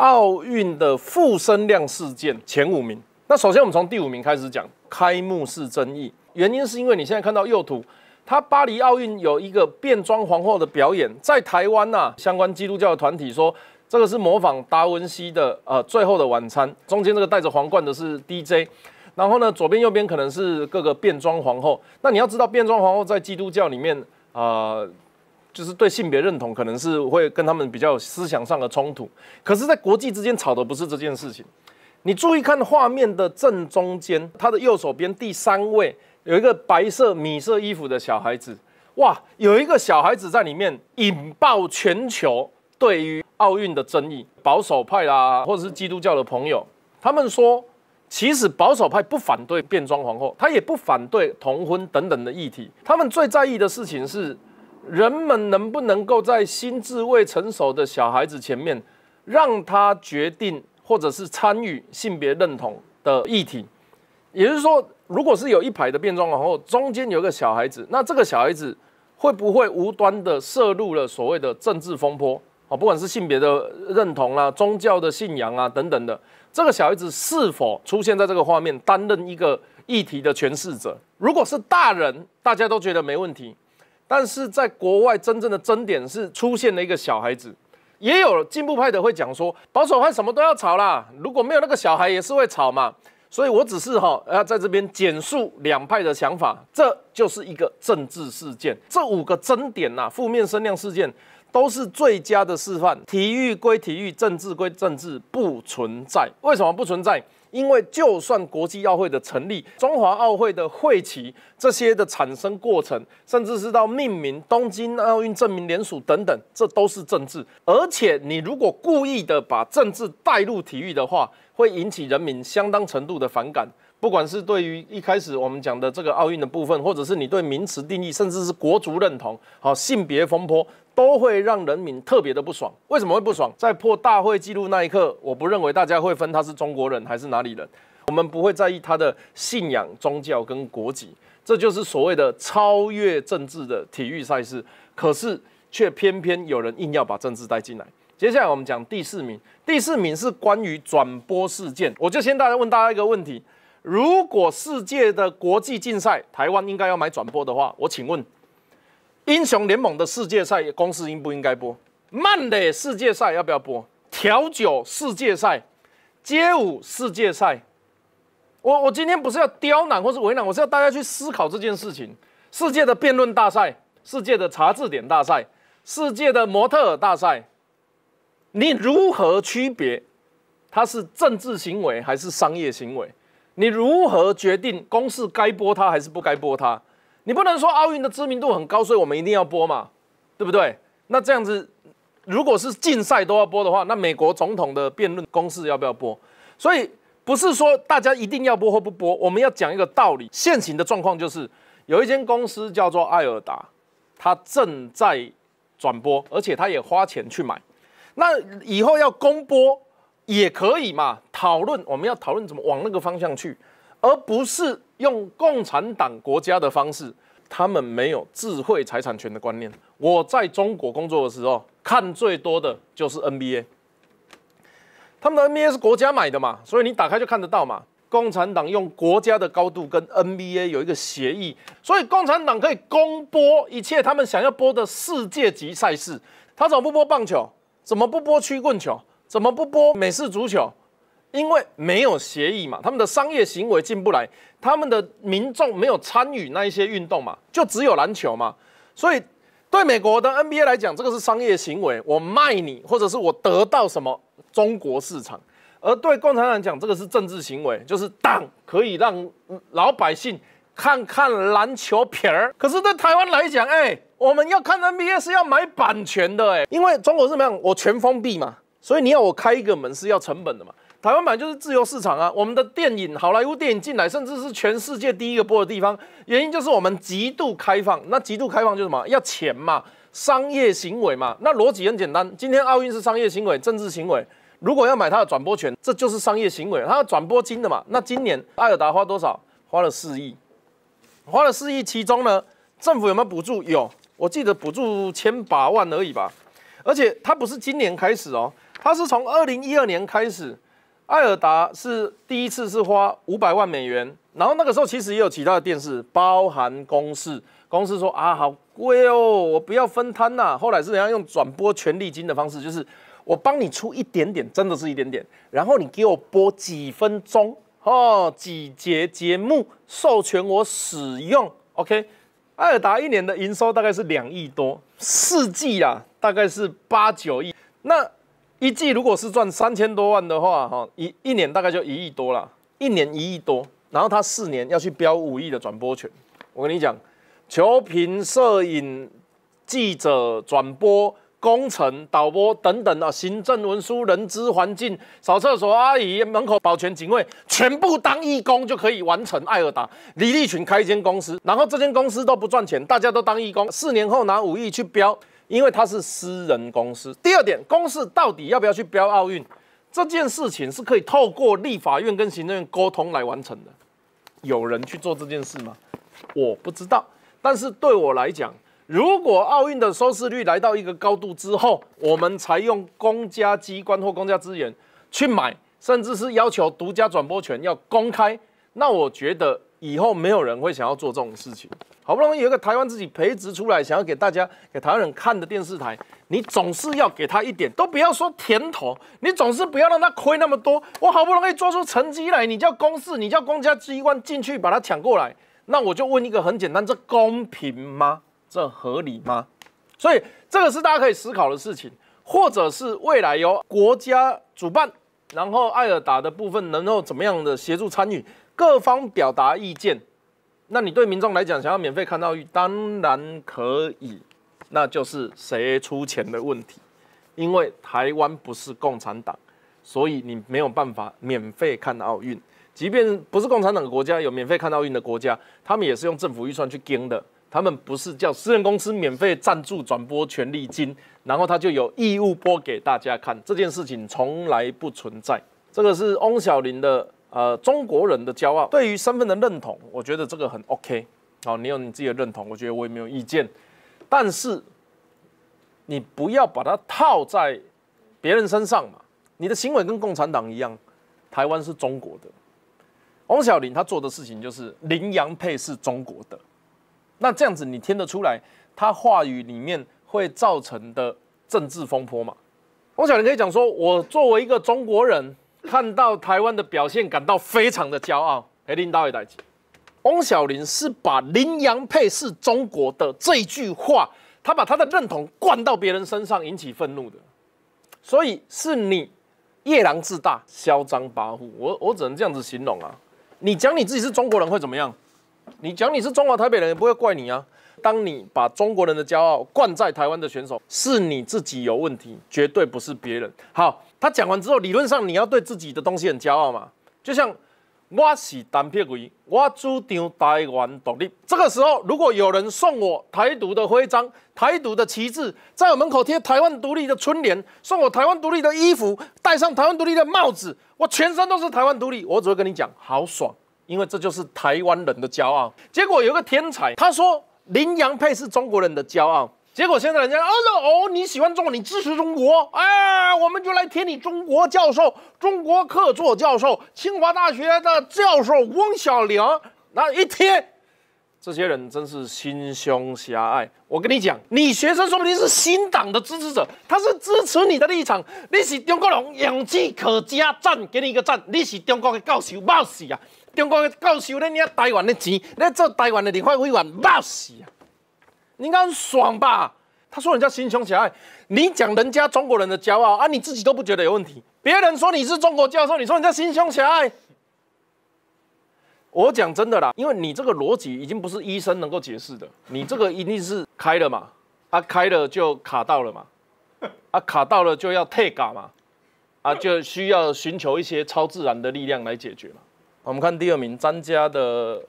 奥运的复生量事件前五名，那首先我们从第五名开始讲开幕式争议，原因是因为你现在看到右图，它巴黎奥运有一个变装皇后的表演，在台湾呐，相关基督教的团体说这个是模仿达文西的呃最后的晚餐，中间这个戴着皇冠的是 DJ，然后呢左边右边可能是各个变装皇后，那你要知道变装皇后在基督教里面啊。就是对性别认同，可能是会跟他们比较思想上的冲突。可是，在国际之间吵的不是这件事情。你注意看画面的正中间，他的右手边第三位有一个白色米色衣服的小孩子。哇，有一个小孩子在里面引爆全球对于奥运的争议。保守派啦，或者是基督教的朋友，他们说，其实保守派不反对变装皇后，他也不反对同婚等等的议题。他们最在意的事情是。人们能不能够在心智未成熟的小孩子前面，让他决定或者是参与性别认同的议题？也就是说，如果是有一排的变装皇后，中间有个小孩子，那这个小孩子会不会无端的涉入了所谓的政治风波？啊，不管是性别的认同啊、宗教的信仰啊等等的，这个小孩子是否出现在这个画面，担任一个议题的诠释者？如果是大人，大家都觉得没问题。但是在国外，真正的争点是出现了一个小孩子，也有进步派的会讲说，保守派什么都要吵啦，如果没有那个小孩也是会吵嘛，所以我只是哈呃在这边简述两派的想法，这就是一个政治事件，这五个争点呐，负面声量事件都是最佳的示范，体育归体育，政治归政治，不存在，为什么不存在？因为，就算国际奥会的成立、中华奥会的会旗这些的产生过程，甚至是到命名东京奥运证明联署等等，这都是政治。而且，你如果故意的把政治带入体育的话，会引起人民相当程度的反感。不管是对于一开始我们讲的这个奥运的部分，或者是你对名词定义，甚至是国足认同，好性别风波，都会让人民特别的不爽。为什么会不爽？在破大会纪录那一刻，我不认为大家会分他是中国人还是哪里人，我们不会在意他的信仰、宗教跟国籍。这就是所谓的超越政治的体育赛事。可是却偏偏有人硬要把政治带进来。接下来我们讲第四名，第四名是关于转播事件。我就先大家问大家一个问题。如果世界的国际竞赛，台湾应该要买转播的话，我请问，英雄联盟的世界赛公司应不应该播？曼的世界赛要不要播？调酒世界赛、街舞世界赛，我我今天不是要刁难或是为难，我是要大家去思考这件事情：世界的辩论大赛、世界的查字典大赛、世界的模特大赛，你如何区别它是政治行为还是商业行为？你如何决定公司该播它还是不该播它？你不能说奥运的知名度很高，所以我们一定要播嘛，对不对？那这样子，如果是竞赛都要播的话，那美国总统的辩论公司要不要播？所以不是说大家一定要播或不播，我们要讲一个道理。现行的状况就是，有一间公司叫做艾尔达，它正在转播，而且它也花钱去买。那以后要公播？也可以嘛，讨论我们要讨论怎么往那个方向去，而不是用共产党国家的方式。他们没有智慧财产权的观念。我在中国工作的时候，看最多的就是 NBA。他们的 NBA 是国家买的嘛，所以你打开就看得到嘛。共产党用国家的高度跟 NBA 有一个协议，所以共产党可以公播一切他们想要播的世界级赛事。他怎么不播棒球？怎么不播曲棍球？怎么不播美式足球？因为没有协议嘛，他们的商业行为进不来，他们的民众没有参与那一些运动嘛，就只有篮球嘛。所以对美国的 NBA 来讲，这个是商业行为，我卖你或者是我得到什么中国市场；而对共产党讲，这个是政治行为，就是党可以让老百姓看看篮球皮儿。可是对台湾来讲，哎，我们要看 NBA 是要买版权的，哎，因为中国怎么样，我全封闭嘛。所以你要我开一个门是要成本的嘛？台湾版就是自由市场啊！我们的电影，好莱坞电影进来，甚至是全世界第一个播的地方，原因就是我们极度开放。那极度开放就什么？要钱嘛，商业行为嘛。那逻辑很简单，今天奥运是商业行为、政治行为。如果要买它的转播权，这就是商业行为，它要转播金的嘛。那今年艾尔达花多少？花了四亿，花了四亿，其中呢，政府有没有补助？有，我记得补助千把万而已吧。而且它不是今年开始哦。他是从二零一二年开始，艾尔达是第一次是花五百万美元，然后那个时候其实也有其他的电视，包含公司，公司说啊好贵哦，我不要分摊呐。后来是人家用转播权利金的方式，就是我帮你出一点点，真的是一点点，然后你给我播几分钟哦，几节节目，授权我使用。OK，艾尔达一年的营收大概是两亿多，四季啊大概是八九亿。那一季如果是赚三千多万的话，哈，一一年大概就一亿多了，一年一亿多，然后他四年要去标五亿的转播权。我跟你讲，求评摄影记者转播工程导播等等啊，行政文书、人资、环境、扫厕所阿姨、门口保全、警卫，全部当义工就可以完成。艾尔达李立群开一间公司，然后这间公司都不赚钱，大家都当义工，四年后拿五亿去标。因为它是私人公司。第二点，公司到底要不要去标奥运这件事情，是可以透过立法院跟行政院沟通来完成的。有人去做这件事吗？我不知道。但是对我来讲，如果奥运的收视率来到一个高度之后，我们才用公家机关或公家资源去买，甚至是要求独家转播权要公开，那我觉得。以后没有人会想要做这种事情。好不容易有一个台湾自己培植出来，想要给大家、给台湾人看的电视台，你总是要给他一点，都不要说甜头，你总是不要让他亏那么多。我好不容易做出成绩来，你叫公司、你叫公家机关进去把他抢过来，那我就问一个很简单：这公平吗？这合理吗？所以这个是大家可以思考的事情，或者是未来由国家主办，然后艾尔达的部分能够怎么样的协助参与。各方表达意见，那你对民众来讲，想要免费看到，当然可以，那就是谁出钱的问题。因为台湾不是共产党，所以你没有办法免费看奥运。即便不是共产党的国家，有免费看奥运的国家，他们也是用政府预算去跟的，他们不是叫私人公司免费赞助转播权利金，然后他就有义务播给大家看。这件事情从来不存在。这个是翁小玲的。呃，中国人的骄傲，对于身份的认同，我觉得这个很 OK。好，你有你自己的认同，我觉得我也没有意见。但是你不要把它套在别人身上嘛。你的行为跟共产党一样，台湾是中国的。王小玲她做的事情就是，羚羊配是中国的。那这样子，你听得出来他话语里面会造成的政治风波嘛？王小玲可以讲说，我作为一个中国人。看到台湾的表现，感到非常的骄傲。哎，领导也在记，翁小玲是把林洋佩是中国的这句话，他把他的认同灌到别人身上，引起愤怒的。所以是你夜郎自大、嚣张跋扈，我我只能这样子形容啊。你讲你自己是中国人会怎么样？你讲你是中华台北人也不会怪你啊。当你把中国人的骄傲灌在台湾的选手，是你自己有问题，绝对不是别人。好，他讲完之后，理论上你要对自己的东西很骄傲嘛？就像我是单撇鬼，我主张台湾独立。这个时候，如果有人送我台独的徽章、台独的旗帜，在我门口贴台湾独立的春联，送我台湾独立的衣服，戴上台湾独立的帽子，我全身都是台湾独立，我只会跟你讲好爽，因为这就是台湾人的骄傲。结果有个天才，他说。林羊配是中国人的骄傲，结果现在人家啊了哦，你喜欢中国，你支持中国，哎，我们就来贴你中国教授，中国客座教授，清华大学的教授翁小玲，那一贴。这些人真是心胸狭隘！我跟你讲，你学生说不定是新党的支持者，他是支持你的立场。你是中国龙，勇气可嘉，赞给你一个赞。你是中国的教授，冒死啊！中国的教授你你台湾的钱，在做台湾的立法委员，冒死啊！你很爽吧？他说人家心胸狭隘，你讲人家中国人的骄傲啊！你自己都不觉得有问题，别人说你是中国教授，你说人家心胸狭隘。我讲真的啦，因为你这个逻辑已经不是医生能够解释的，你这个一定是开了嘛，啊开了就卡到了嘛，啊卡到了就要退卡嘛，啊就需要寻求一些超自然的力量来解决嘛。我们看第二名张家的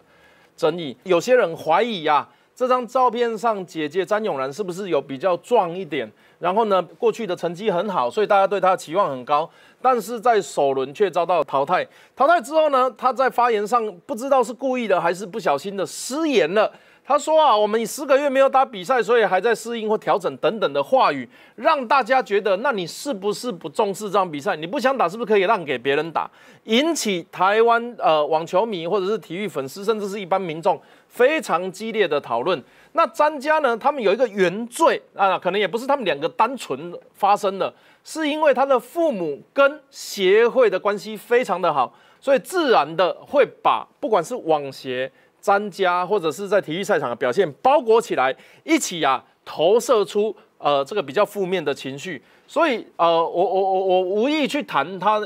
争议，有些人怀疑呀。这张照片上，姐姐张永然是不是有比较壮一点？然后呢，过去的成绩很好，所以大家对她的期望很高。但是在首轮却遭到淘汰，淘汰之后呢，她在发言上不知道是故意的还是不小心的失言了。他说啊，我们十个月没有打比赛，所以还在适应或调整等等的话语，让大家觉得，那你是不是不重视这场比赛？你不想打，是不是可以让给别人打？引起台湾呃网球迷或者是体育粉丝，甚至是一般民众非常激烈的讨论。那专家呢，他们有一个原罪啊，可能也不是他们两个单纯发生的，是因为他的父母跟协会的关系非常的好，所以自然的会把不管是网协。专家或者是在体育赛场表现包裹起来，一起啊投射出呃这个比较负面的情绪，所以呃我我我我无意去谈他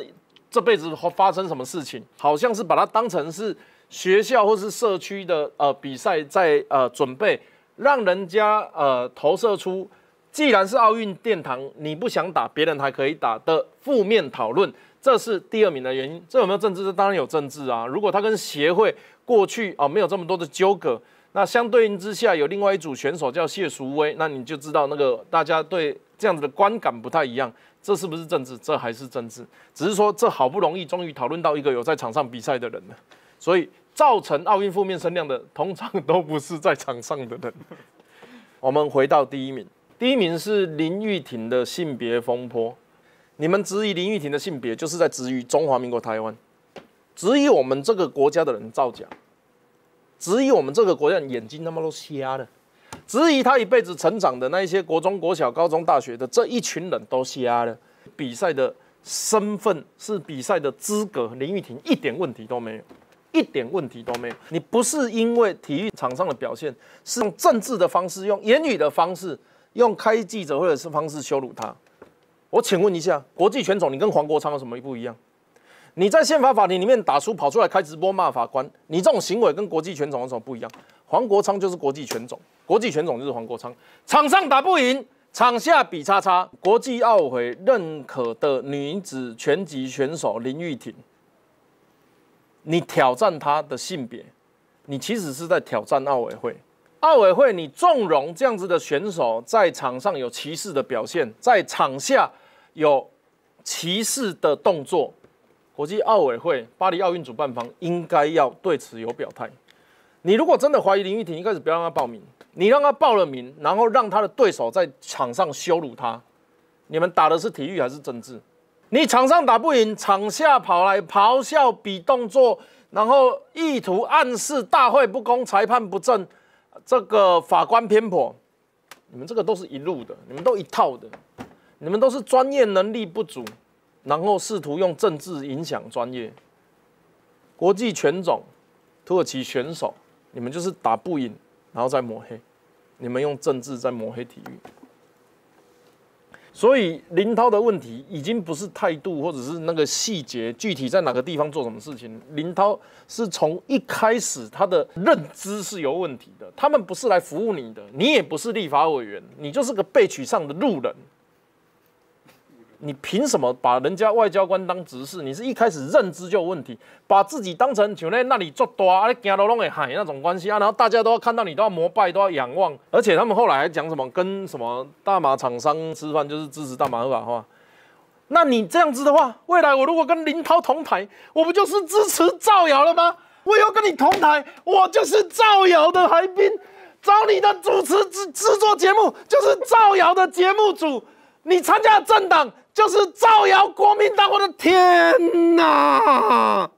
这辈子发生什么事情，好像是把他当成是学校或是社区的呃比赛在呃准备，让人家呃投射出，既然是奥运殿堂，你不想打别人还可以打的负面讨论。这是第二名的原因，这有没有政治？这当然有政治啊！如果他跟协会过去啊没有这么多的纠葛，那相对应之下有另外一组选手叫谢淑薇，那你就知道那个大家对这样子的观感不太一样。这是不是政治？这还是政治，只是说这好不容易终于讨论到一个有在场上比赛的人了。所以造成奥运负面声量的，通常都不是在场上的人。我们回到第一名，第一名是林玉婷的性别风波。你们质疑林玉婷的性别，就是在质疑中华民国台湾，质疑我们这个国家的人造假，质疑我们这个国家眼睛他妈都瞎了，质疑他一辈子成长的那一些国中、国小、高中、大学的这一群人都瞎了。比赛的身份是比赛的资格，林玉婷一点问题都没有，一点问题都没有。你不是因为体育场上的表现，是用政治的方式、用言语的方式、用开记者或者是方式羞辱他。我请问一下，国际拳种，你跟黄国昌有什么不一样？你在宪法法庭里面打输，跑出来开直播骂法官，你这种行为跟国际拳种有什么不一样？黄国昌就是国际拳种，国际拳种就是黄国昌。场上打不赢，场下比叉叉。国际奥委会认可的女子拳击选手林玉婷，你挑战她的性别，你其实是在挑战奥委会。奥委会，你纵容这样子的选手在场上有歧视的表现，在场下。有歧视的动作，国际奥委会、巴黎奥运主办方应该要对此有表态。你如果真的怀疑林玉婷，一开始不要让她报名。你让她报了名，然后让她的对手在场上羞辱她，你们打的是体育还是政治？你场上打不赢，场下跑来咆哮、比动作，然后意图暗示大会不公、裁判不正、这个法官偏颇，你们这个都是一路的，你们都一套的。你们都是专业能力不足，然后试图用政治影响专业。国际拳种，土耳其选手，你们就是打不赢，然后再抹黑。你们用政治在抹黑体育。所以林涛的问题已经不是态度，或者是那个细节，具体在哪个地方做什么事情。林涛是从一开始他的认知是有问题的。他们不是来服务你的，你也不是立法委员，你就是个被取上的路人。你凭什么把人家外交官当直事？你是一开始认知就有问题，把自己当成像在那里做啊，你惊到拢个海那种关系啊！然后大家都要看到你都要膜拜，都要仰望。而且他们后来还讲什么跟什么大马厂商吃饭，就是支持大马合法化。那你这样子的话，未来我如果跟林涛同台，我不就是支持造谣了吗？我要跟你同台，我就是造谣的来宾，找你的主持制制作节目就是造谣的节目组。你参加政党就是造谣国民党！我的天哪！